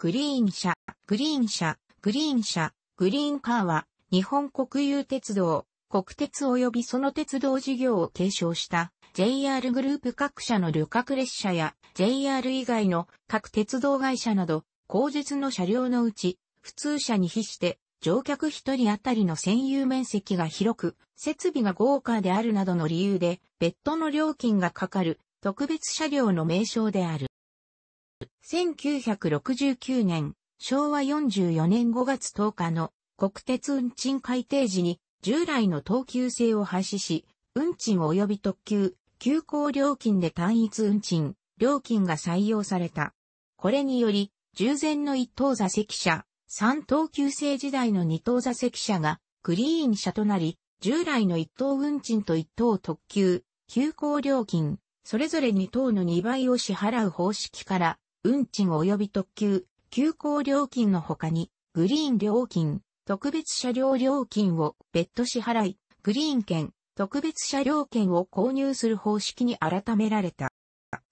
グリーン車、グリーン車、グリーン車、グリーンカーは、日本国有鉄道、国鉄及びその鉄道事業を継承した JR グループ各社の旅客列車や JR 以外の各鉄道会社など、後日の車両のうち、普通車に比して乗客一人当たりの占有面積が広く、設備が豪華であるなどの理由で、別途の料金がかかる特別車両の名称である。1969年、昭和44年5月10日の国鉄運賃改定時に従来の等級制を廃止し、運賃及び特急、急行料金で単一運賃、料金が採用された。これにより、従前の一等座席車、三等級制時代の二等座席車がクリーン車となり、従来の一等運賃と一等特急、急行料金、それぞれ二等の2倍を支払う方式から運賃及び特急、急行料金の他に、グリーン料金、特別車両料金を別途支払い、グリーン券、特別車両券を購入する方式に改められた。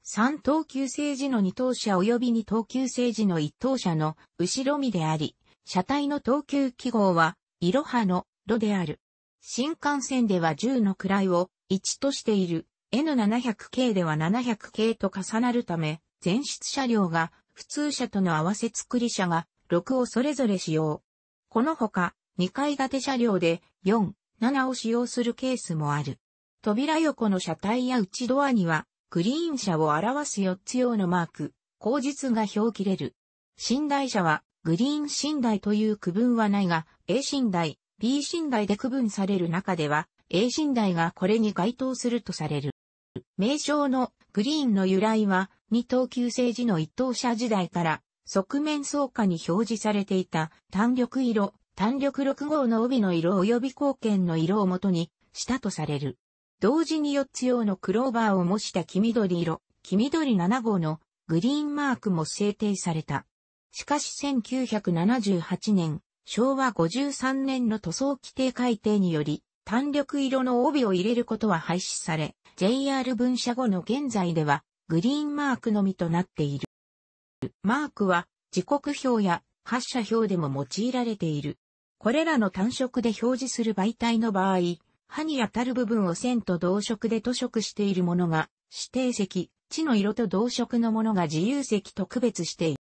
3等級制時の2等車及び2等級制時の1等車の後ろ身であり、車体の等級記号は、いろはの、ろである。新幹線では10の位を1としている N700 k では700系と重なるため、前出車両が普通車との合わせ作り車が6をそれぞれ使用。このほか、2階建て車両で4、7を使用するケースもある。扉横の車体や内ドアには、グリーン車を表す4つ用のマーク、口実が表記れる。寝台車は、グリーン寝台という区分はないが、A 寝台、B 寝台で区分される中では、A 寝台がこれに該当するとされる。名称のグリーンの由来は、二等級政治の一等車時代から、側面草下に表示されていた単緑色、単緑6号の帯の色及び貢献の色をもとにしたとされる。同時に4つ用のクローバーを模した黄緑色、黄緑7号のグリーンマークも制定された。しかし1978年、昭和53年の塗装規定改定により、単緑色の帯を入れることは廃止され、JR 分社後の現在では、グリーンマークのみとなっている。マークは、時刻表や発車表でも用いられている。これらの単色で表示する媒体の場合、歯に当たる部分を線と同色で塗色しているものが指定席、地の色と同色のものが自由席と区別している。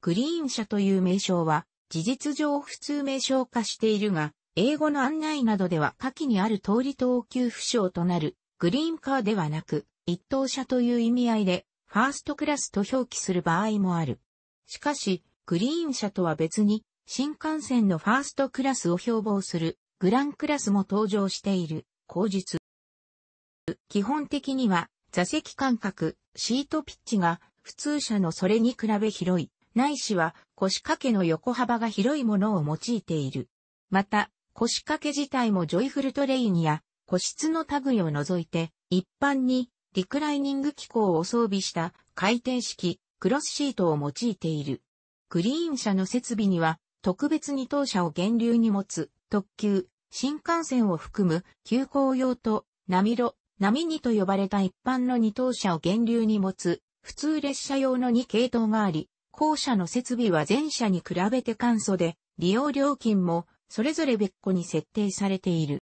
グリーン車という名称は事実上普通名称化しているが、英語の案内などでは下記にある通り等級不詳となるグリーンカーではなく一等車という意味合いでファーストクラスと表記する場合もある。しかしグリーン車とは別に新幹線のファーストクラスを標榜するグランクラスも登場している口実。基本的には座席間隔、シートピッチが普通車のそれに比べ広い、ないしは腰掛けの横幅が広いものを用いている。また、腰掛け自体もジョイフルトレインや個室の類を除いて一般にリクライニング機構を装備した回転式クロスシートを用いている。グリーン車の設備には特別に当車を源流に持つ特急、新幹線を含む急行用と波路、波にと呼ばれた一般の二等車を源流に持つ普通列車用の2系統があり、後車の設備は全車に比べて簡素で、利用料金もそれぞれ別個に設定されている。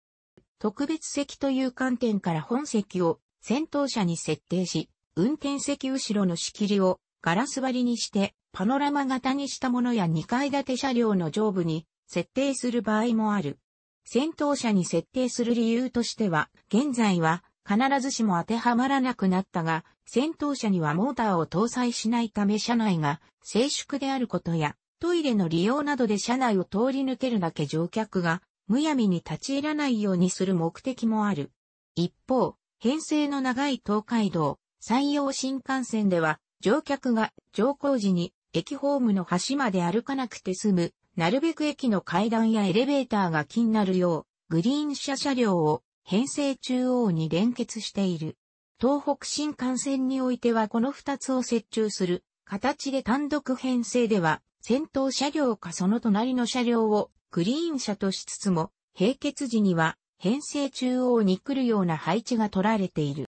特別席という観点から本席を先頭車に設定し、運転席後ろの仕切りをガラス張りにしてパノラマ型にしたものや2階建て車両の上部に設定する場合もある。先頭車に設定する理由としては、現在は必ずしも当てはまらなくなったが、先頭車にはモーターを搭載しないため車内が静粛であることや、トイレの利用などで車内を通り抜けるだけ乗客が、むやみに立ち入らないようにする目的もある。一方、編成の長い東海道、山陽新幹線では、乗客が乗降時に駅ホームの端まで歩かなくて済む、なるべく駅の階段やエレベーターが気になるよう、グリーン車車両を編成中央に連結している。東北新幹線においてはこの二つを設置する形で単独編成では先頭車両かその隣の車両をグリーン車としつつも、平結時には編成中央に来るような配置が取られている。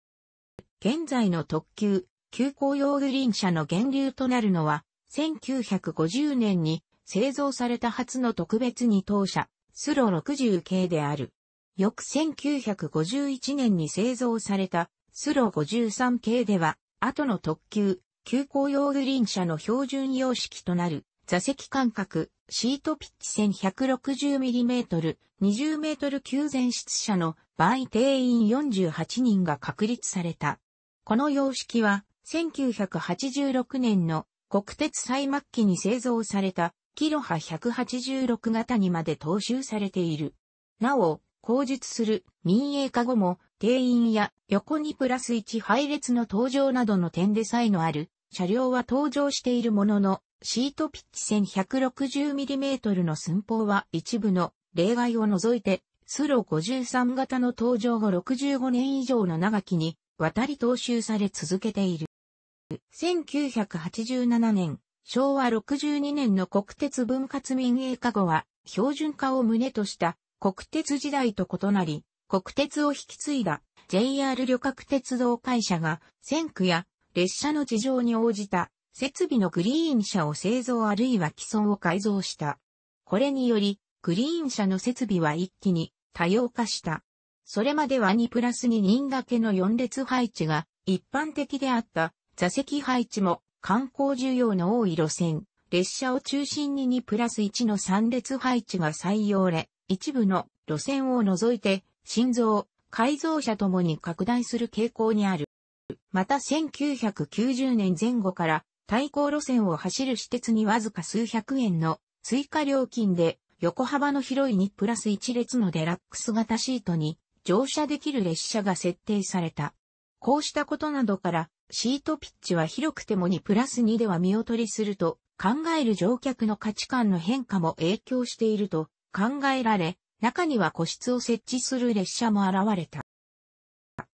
現在の特急、急行用グリーン車の源流となるのは、1950年に製造された初の特別に当社、スロ60系である。翌1951年に製造されたスロ53系では、後の特急、急行用グリーン車の標準様式となる座席間隔、シートピッチ 1160mm、20m 級前室車の場合定員48人が確立された。この様式は、1986年の国鉄最末期に製造された、キロ波186型にまで踏襲されている。なお、後述する民営化後も、定員や横にプラス1配列の登場などの点でさえのある車両は登場しているものの、シートピッチ 1160mm の寸法は一部の例外を除いて、スロ53型の登場後65年以上の長きに渡り踏襲され続けている。1987年、昭和62年の国鉄分割民営化後は、標準化を旨とした国鉄時代と異なり、国鉄を引き継いだ JR 旅客鉄道会社が、線区や列車の事情に応じた設備のグリーン車を製造あるいは既存を改造した。これにより、グリーン車の設備は一気に多様化した。それまでは2プラス2人掛けの4列配置が一般的であった座席配置も観光需要の多い路線、列車を中心に2プラス1の3列配置が採用れ、一部の路線を除いて、心臓、改造車ともに拡大する傾向にある。また1990年前後から対向路線を走る私鉄にわずか数百円の追加料金で横幅の広いにプラス1列のデラックス型シートに乗車できる列車が設定された。こうしたことなどからシートピッチは広くても2プラス2では見劣りすると考える乗客の価値観の変化も影響していると考えられ、中には個室を設置する列車も現れた。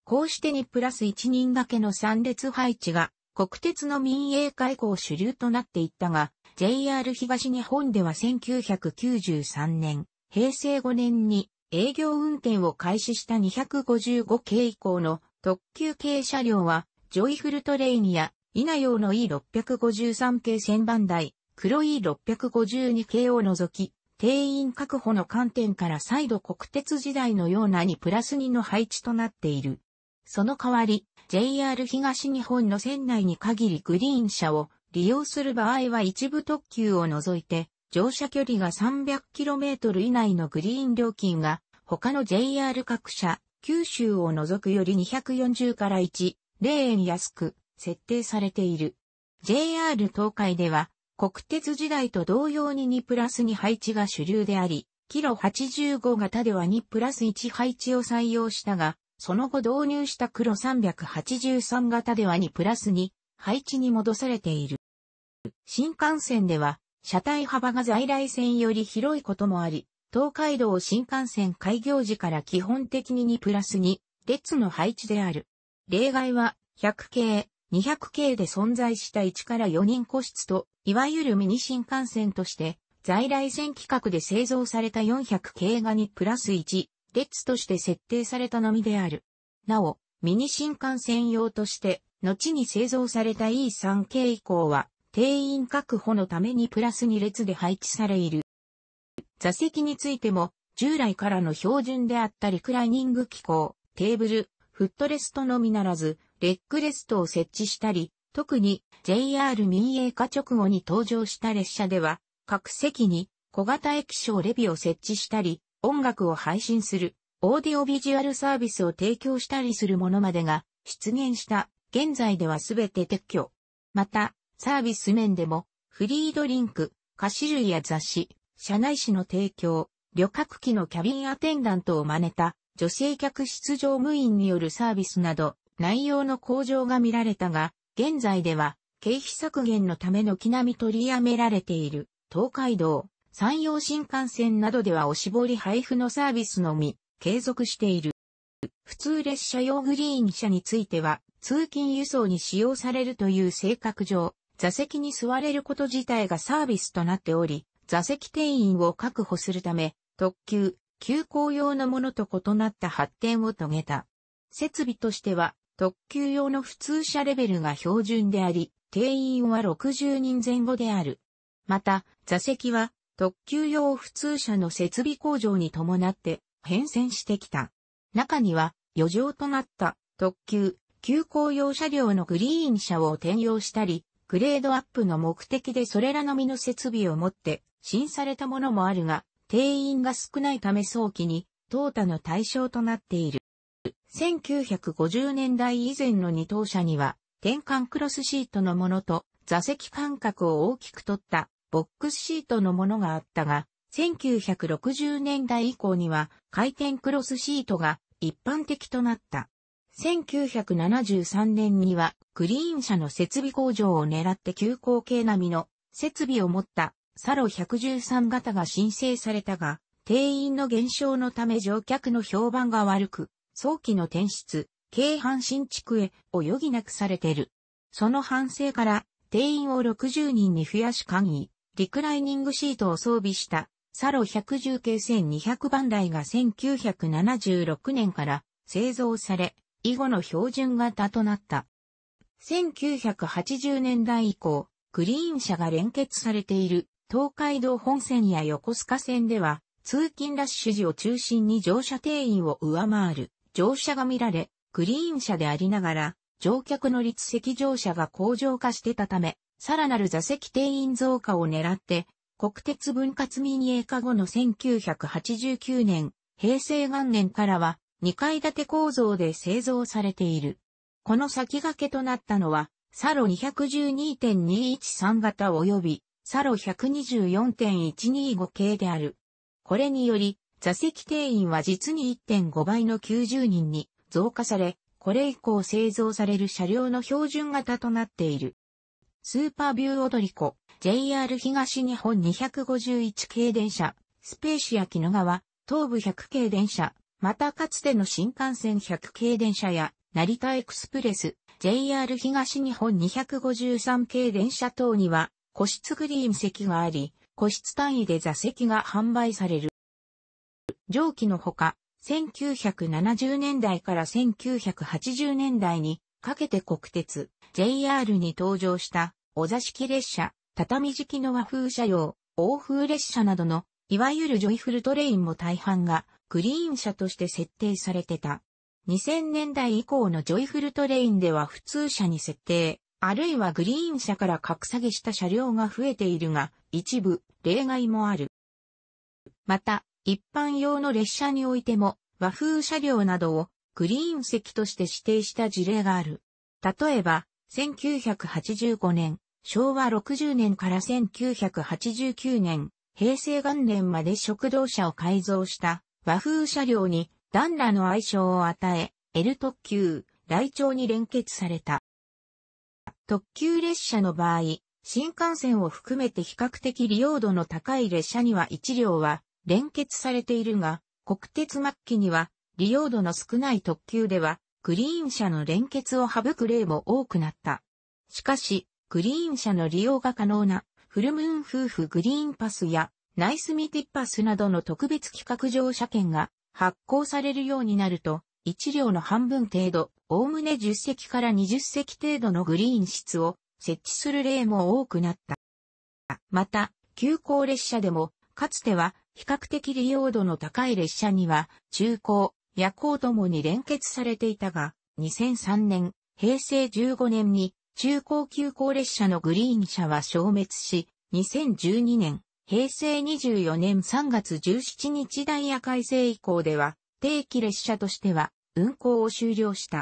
こうして2プラス1人掛けの3列配置が国鉄の民営化以降主流となっていったが、JR 東日本では1993年、平成5年に営業運転を開始した255系以降の特急系車両は、ジョイフルトレインや、稲用の E653 系千番台、黒 E652 系を除き、定員確保の観点から再度国鉄時代のような2プラス2の配置となっている。その代わり、JR 東日本の線内に限りグリーン車を利用する場合は一部特急を除いて、乗車距離が 300km 以内のグリーン料金が、他の JR 各社、九州を除くより240から1、0円安く設定されている。JR 東海では、国鉄時代と同様に2プラス2配置が主流であり、キロ85型では2プラス1配置を採用したが、その後導入した黒383型では2プラス2配置に戻されている。新幹線では、車体幅が在来線より広いこともあり、東海道新幹線開業時から基本的に2プラス2列の配置である。例外は、100系、200系で存在した1から4人個室と、いわゆるミニ新幹線として、在来線規格で製造された400系が2プラス1列として設定されたのみである。なお、ミニ新幹線用として、後に製造された E3 系以降は、定員確保のためにプラス2列で配置されいる。座席についても、従来からの標準であったリクライニング機構、テーブル、フットレストのみならず、レックレストを設置したり、特に JR 民営化直後に登場した列車では、各席に小型液晶レビを設置したり、音楽を配信する、オーディオビジュアルサービスを提供したりするものまでが出現した、現在ではすべて撤去。また、サービス面でも、フリードリンク、菓子類や雑誌、社内誌の提供、旅客機のキャビンアテンダントを真似た、女性客室乗務員によるサービスなど、内容の向上が見られたが、現在では、経費削減のための木並み取りやめられている、東海道、山陽新幹線などではおしぼり配布のサービスのみ、継続している。普通列車用グリーン車については、通勤輸送に使用されるという性格上、座席に座れること自体がサービスとなっており、座席定員を確保するため、特急、急行用のものと異なった発展を遂げた。設備としては、特急用の普通車レベルが標準であり、定員は60人前後である。また、座席は特急用普通車の設備工場に伴って変遷してきた。中には余剰となった特急、急行用車両のグリーン車を転用したり、グレードアップの目的でそれらのみの設備を持って新されたものもあるが、定員が少ないため早期に、淘汰の対象となっている。1950年代以前の二等車には、転換クロスシートのものと座席間隔を大きく取ったボックスシートのものがあったが、1960年代以降には回転クロスシートが一般的となった。1973年にはクリーン車の設備工場を狙って急行系並みの設備を持ったサロ113型が申請されたが、定員の減少のため乗客の評判が悪く、早期の転出、京阪新地区へを余儀なくされている。その反省から定員を60人に増やし簡易、リクライニングシートを装備したサロ110系1200番台が1976年から製造され、以後の標準型となった。1980年代以降、グリーン車が連結されている東海道本線や横須賀線では、通勤ラッシュ時を中心に乗車定員を上回る乗車が見られ、グリーン車でありながら、乗客の立席乗車が向上化してたため、さらなる座席定員増加を狙って、国鉄分割民営化後の1989年、平成元年からは2階建て構造で製造されている。この先駆けとなったのは、サロ212.213型及びサロ124.125系である。これにより、座席定員は実に1.5倍の90人に増加され、これ以降製造される車両の標準型となっている。スーパービューオドリコ、JR 東日本251系電車、スペーシア木野川、東部100系電車、またかつての新幹線100系電車や、成田エクスプレス、JR 東日本253系電車等には、個室グリーン席があり、個室単位で座席が販売される。上記のほか、1970年代から1980年代にかけて国鉄、JR に登場したお座敷列車、畳敷きの和風車用、欧風列車などの、いわゆるジョイフルトレインも大半が、グリーン車として設定されてた。2000年代以降のジョイフルトレインでは普通車に設定、あるいはグリーン車から格下げした車両が増えているが、一部、例外もある。また、一般用の列車においても、和風車両などをグリーン席として指定した事例がある。例えば、1985年、昭和60年から1989年、平成元年まで食堂車を改造した和風車両に段羅の愛称を与え、L 特急、雷庁に連結された。特急列車の場合、新幹線を含めて比較的利用度の高い列車には1両は連結されているが、国鉄末期には利用度の少ない特急ではクリーン車の連結を省く例も多くなった。しかし、グリーン車の利用が可能な、フルムーン夫婦グリーンパスや、ナイスミティパスなどの特別企画乗車券が発行されるようになると、1両の半分程度、おおむね10席から20席程度のグリーン室を設置する例も多くなった。また、急行列車でも、かつては比較的利用度の高い列車には、中高、夜行ともに連結されていたが、2003年、平成15年に中高級高列車のグリーン車は消滅し、2012年、平成24年3月17日ダイヤ改正以降では、定期列車としては運行を終了した。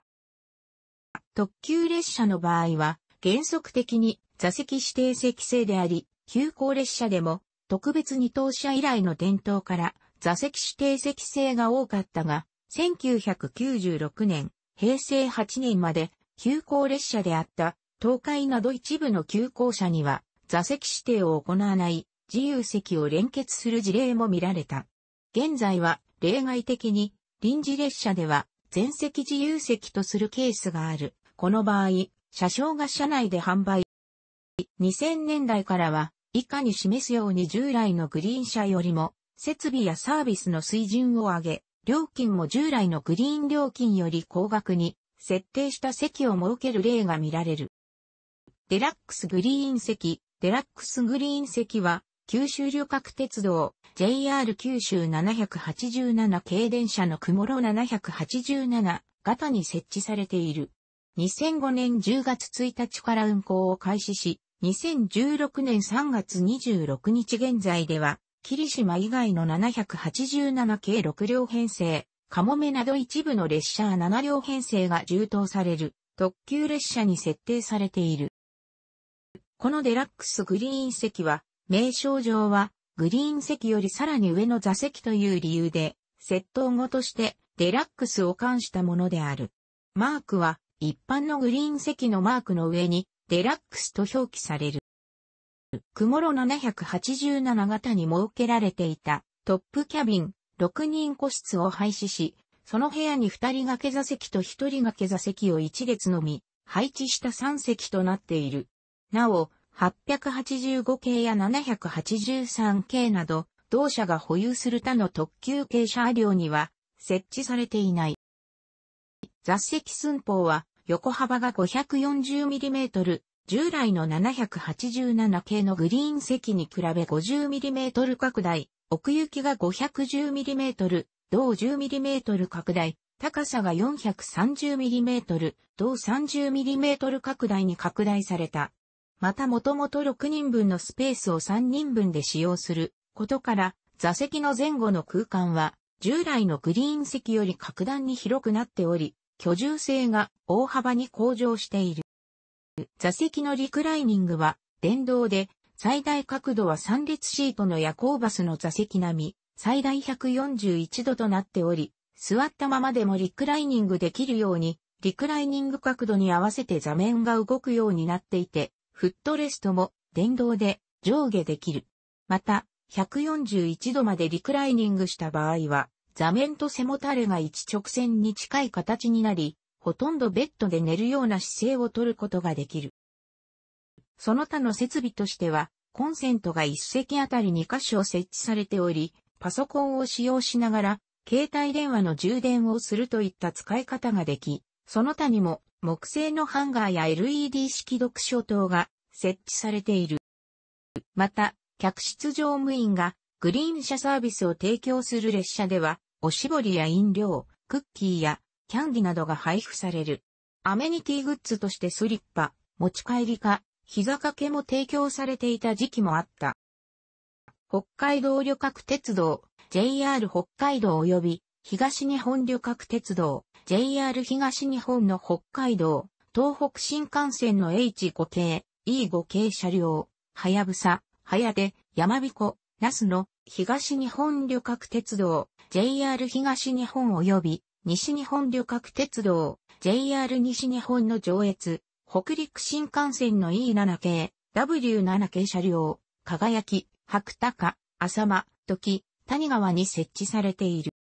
特急列車の場合は、原則的に座席指定席制であり、急行列車でも特別に当社以来の伝統から座席指定席制が多かったが、1996年、平成8年まで急行列車であった東海など一部の旧校舎には、座席指定を行わない自由席を連結する事例も見られた。現在は例外的に臨時列車では全席自由席とするケースがある。この場合、車掌が車内で販売。2000年代からは以下に示すように従来のグリーン車よりも設備やサービスの水準を上げ、料金も従来のグリーン料金より高額に設定した席を設ける例が見られる。デラックスグリーン席、デラックスグリーン席は、九州旅客鉄道、JR 九州787系電車のくもろ787型に設置されている。2005年10月1日から運行を開始し、2016年3月26日現在では、霧島以外の787系6両編成、かもめなど一部の列車7両編成が充当される特急列車に設定されている。このデラックスグリーン席は、名称上は、グリーン席よりさらに上の座席という理由で、窃盗後としてデラックスを冠したものである。マークは、一般のグリーン席のマークの上に、デラックスと表記される。雲路787型に設けられていたトップキャビン6人個室を廃止し、その部屋に2人掛け座席と1人掛け座席を1列のみ、配置した3席となっている。なお、885系や783系など、同社が保有する他の特急系車両には設置されていない。座席寸法は横幅が 540mm、従来の787系のグリーン席に比べ 50mm 拡大、奥行きが 510mm、同 10mm 拡大、高さが 430mm、同 30mm 拡大に拡大された。またもともと6人分のスペースを3人分で使用することから、座席の前後の空間は、従来のグリーン席より格段に広くなっており、居住性が大幅に向上している。座席のリクライニングは電動で、最大角度は3列シートの夜行バスの座席並み、最大141度となっており、座ったままでもリクライニングできるように、リクライニング角度に合わせて座面が動くようになっていて、フットレストも電動で上下できる。また、141度までリクライニングした場合は、座面と背もたれが一直線に近い形になり、ほとんどベッドで寝るような姿勢をとることができる。その他の設備としては、コンセントが1席あたり2箇所設置されており、パソコンを使用しながら、携帯電話の充電をするといった使い方ができ、その他にも木製のハンガーや LED 式読書灯が設置されている。また、客室乗務員がグリーン車サービスを提供する列車では、おしぼりや飲料、クッキーやキャンディなどが配布される。アメニティグッズとしてスリッパ、持ち帰りか、膝掛けも提供されていた時期もあった。北海道旅客鉄道、JR 北海道及び東日本旅客鉄道、JR 東日本の北海道、東北新幹線の H5 系、E5 系車両、はやぶさ、はやで、やまびこ、那須の東日本旅客鉄道、JR 東日本及び西日本旅客鉄道、JR 西日本の上越、北陸新幹線の E7 系、W7 系車両、輝き、白鷹、浅間、時、谷川に設置されている。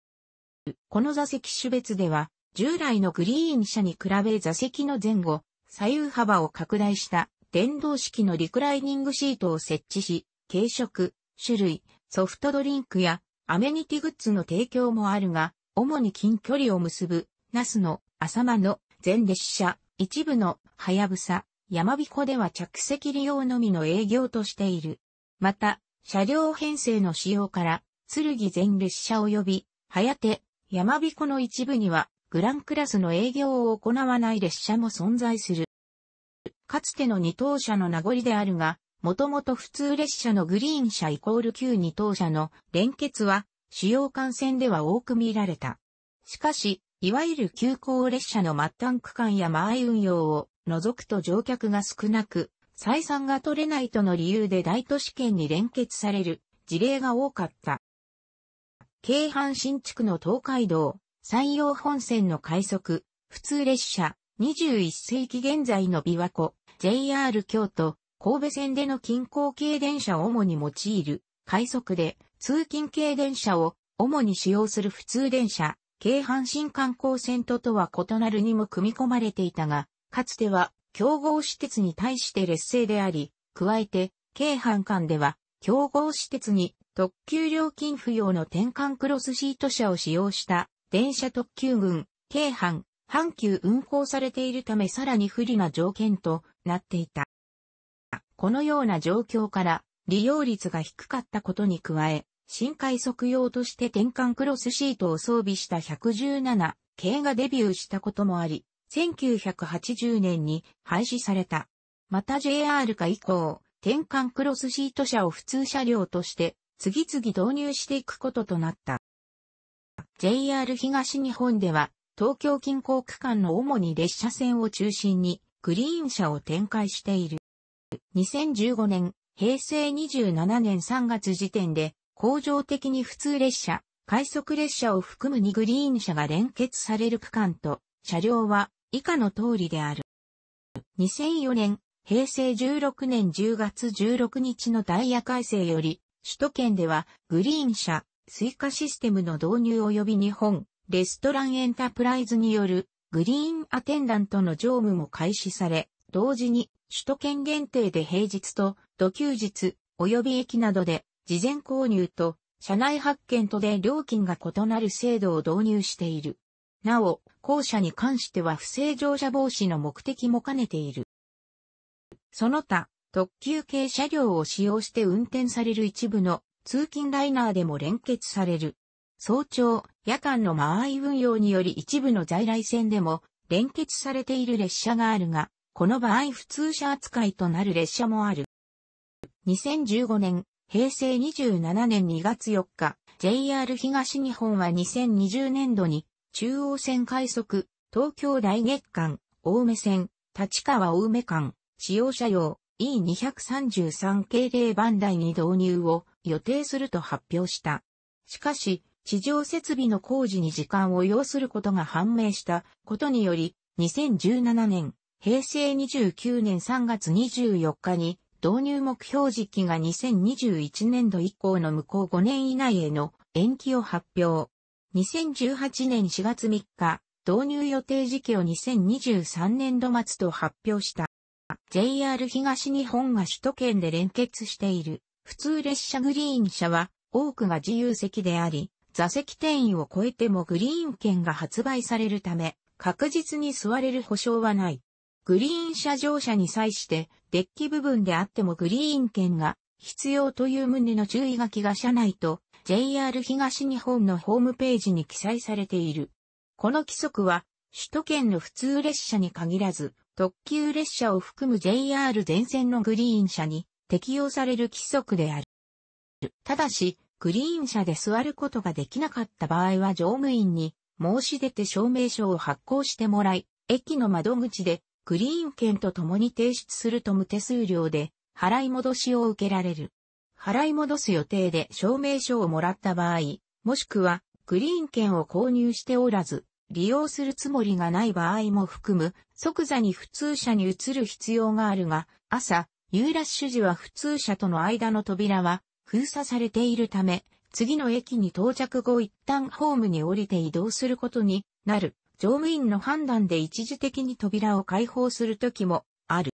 この座席種別では、従来のグリーン車に比べ座席の前後、左右幅を拡大した電動式のリクライニングシートを設置し、軽食、種類、ソフトドリンクやアメニティグッズの提供もあるが、主に近距離を結ぶ、ナスの、浅間の、全列車、一部の、はやぶさ、やまびこでは着席利用のみの営業としている。また、車両編成の仕様から、剣全列車及び、はやて、やまびこの一部には、グランクラスの営業を行わない列車も存在する。かつての二等車の名残であるが、もともと普通列車のグリーン車イコール旧二等車の連結は、主要幹線では多く見られた。しかし、いわゆる急行列車の末端区間や間合い運用を除くと乗客が少なく、採算が取れないとの理由で大都市圏に連結される事例が多かった。京阪新地区の東海道、山陽本線の快速、普通列車、21世紀現在の琵琶湖、JR 京都、神戸線での近郊系電車を主に用いる、快速で通勤系電車を主に使用する普通電車、京阪神観光線ととは異なるにも組み込まれていたが、かつては競合施設に対して劣勢であり、加えて、京阪間では競合施設に特急料金不要の転換クロスシート車を使用した電車特急群、京阪、阪急運行されているためさらに不利な条件となっていた。このような状況から利用率が低かったことに加え、新快速用として転換クロスシートを装備した117系がデビューしたこともあり、1980年に廃止された。また JR 化以降、転換クロスシート車を普通車両として次々導入していくこととなった。JR 東日本では、東京近郊区間の主に列車線を中心に、グリーン車を展開している。2015年、平成27年3月時点で、工場的に普通列車、快速列車を含む2グリーン車が連結される区間と、車両は以下の通りである。2004年、平成16年10月16日のダイヤ改正より、首都圏ではグリーン車、追加システムの導入及び日本、レストランエンタープライズによるグリーンアテンダントの乗務も開始され、同時に首都圏限定で平日と土休日及び駅などで事前購入と車内発券とで料金が異なる制度を導入している。なお、後者に関しては不正乗車防止の目的も兼ねている。その他、特急系車両を使用して運転される一部の通勤ライナーでも連結される。早朝、夜間の間合い運用により一部の在来線でも連結されている列車があるが、この場合普通車扱いとなる列車もある。2015年、平成27年2月4日、JR 東日本は2020年度に、中央線快速、東京大月間、青梅線、立川青梅間、使用車用 E233 系0番台に導入を予定すると発表した。しかし、地上設備の工事に時間を要することが判明したことにより、2017年、平成29年3月24日に導入目標時期が2021年度以降の無効5年以内への延期を発表。2018年4月3日、導入予定時期を2023年度末と発表した。JR 東日本が首都圏で連結している普通列車グリーン車は多くが自由席であり、座席定員を超えてもグリーン券が発売されるため、確実に座れる保証はない。グリーン車乗車に際して、デッキ部分であってもグリーン券が必要という旨の注意書きが車内と JR 東日本のホームページに記載されている。この規則は、首都圏の普通列車に限らず、特急列車を含む JR 全線のグリーン車に適用される規則である。ただし、グリーン車で座ることができなかった場合は乗務員に申し出て証明書を発行してもらい、駅の窓口でグリーン券と共に提出すると無手数料で払い戻しを受けられる。払い戻す予定で証明書をもらった場合、もしくはグリーン券を購入しておらず、利用するつもりがない場合も含む、即座に普通車に移る必要があるが、朝、ユーラッシュ時は普通車との間の扉は封鎖されているため、次の駅に到着後一旦ホームに降りて移動することになる。乗務員の判断で一時的に扉を開放する時もある。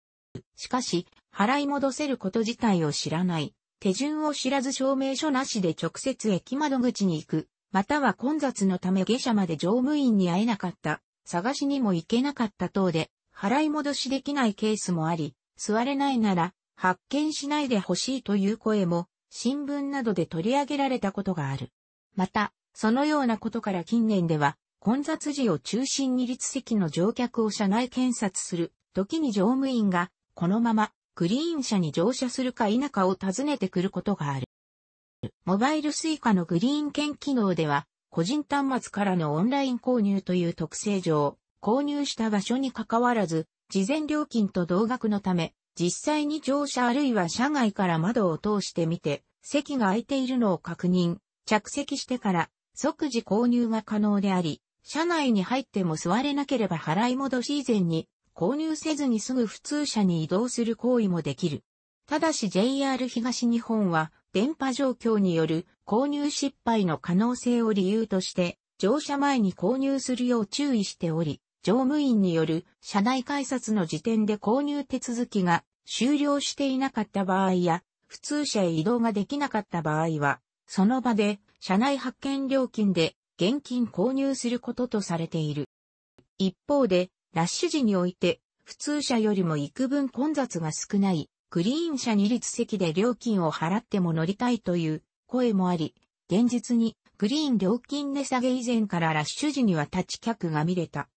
しかし、払い戻せること自体を知らない。手順を知らず証明書なしで直接駅窓口に行く。または混雑のため下車まで乗務員に会えなかった。探しにも行けなかった等で、払い戻しできないケースもあり、座れないなら発見しないでほしいという声も新聞などで取り上げられたことがある。また、そのようなことから近年では混雑時を中心に立席の乗客を車内検察する時に乗務員がこのままグリーン車に乗車するか否かを尋ねてくることがある。モバイル suica のグリーン券機能では個人端末からのオンライン購入という特性上、購入した場所に関わらず、事前料金と同額のため、実際に乗車あるいは車外から窓を通してみて、席が空いているのを確認、着席してから即時購入が可能であり、車内に入っても座れなければ払い戻し以前に購入せずにすぐ普通車に移動する行為もできる。ただし JR 東日本は電波状況による購入失敗の可能性を理由として乗車前に購入するよう注意しており、乗務員による車内改札の時点で購入手続きが終了していなかった場合や、普通車へ移動ができなかった場合は、その場で車内発券料金で現金購入することとされている。一方で、ラッシュ時において、普通車よりも幾分混雑が少ないグリーン車二律席で料金を払っても乗りたいという声もあり、現実にグリーン料金値下げ以前からラッシュ時には立ち客が見れた。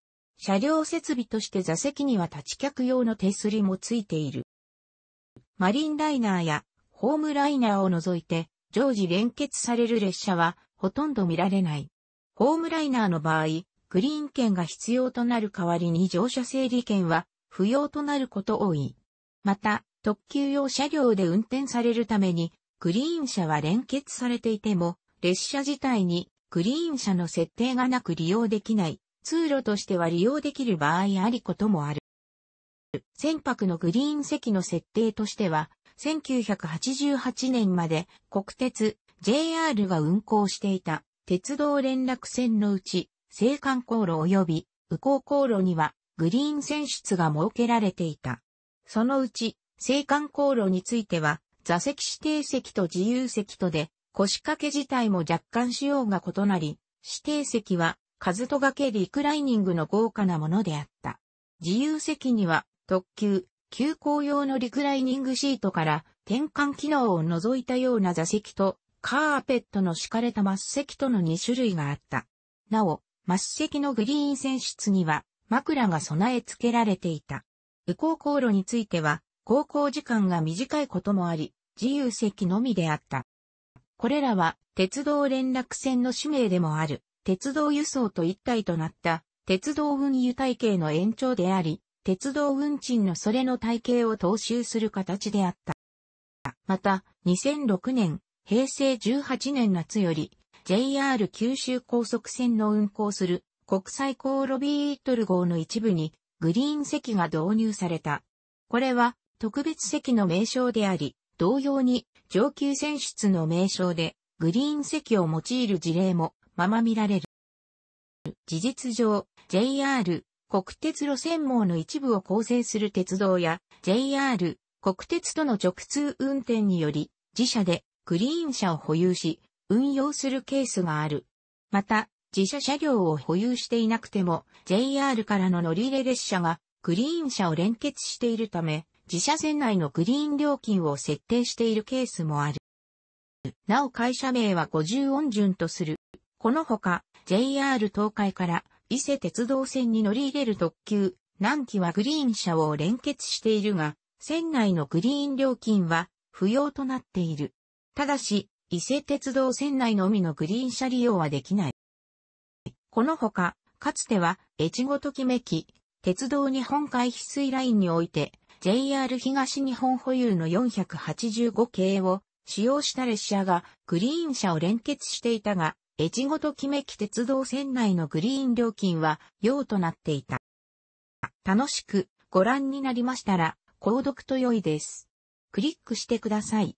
車両設備として座席には立ち客用の手すりもついている。マリンライナーやホームライナーを除いて常時連結される列車はほとんど見られない。ホームライナーの場合、グリーン券が必要となる代わりに乗車整理券は不要となること多い。また、特急用車両で運転されるために、グリーン車は連結されていても、列車自体にグリーン車の設定がなく利用できない通路としては利用できる場合ありこともある。船舶のグリーン席の設定としては、1988年まで国鉄 JR が運行していた鉄道連絡船のうち、青函航路及び右航航路にはグリーン船室が設けられていた。そのうち、青函航路については、座席指定席と自由席とで、腰掛け自体も若干仕様が異なり、指定席はカズトガケリクライニングの豪華なものであった。自由席には、特急、急行用のリクライニングシートから転換機能を除いたような座席と、カーペットの敷かれた末席との2種類があった。なお、末席のグリーン船室には枕が備え付けられていた。右行航路については、航行時間が短いこともあり、自由席のみであった。これらは鉄道連絡船の使命でもある。鉄道輸送と一体となった鉄道運輸体系の延長であり、鉄道運賃のそれの体系を踏襲する形であった。また、2006年、平成18年夏より、JR 九州高速線の運行する国際航路ビートル号の一部にグリーン席が導入された。これは特別席の名称であり、同様に上級選出の名称でグリーン席を用いる事例もまま見られる。事実上、JR、国鉄路線網の一部を構成する鉄道や、JR、国鉄との直通運転により、自社でグリーン車を保有し、運用するケースがある。また、自社車両を保有していなくても、JR からの乗り入れ列車がグリーン車を連結しているため、自社線内のグリーン料金を設定しているケースもある。なお会社名は50音順とする。このほか、JR 東海から伊勢鉄道線に乗り入れる特急、南紀はグリーン車を連結しているが、船内のグリーン料金は不要となっている。ただし、伊勢鉄道線内のみのグリーン車利用はできない。このほか、かつては、越後ときめき、鉄道日本海翡翠ラインにおいて、JR 東日本保有の485系を使用した列車がグリーン車を連結していたが、越後ときめき鉄道線内のグリーン料金は用となっていた。楽しくご覧になりましたら、購読と良いです。クリックしてください。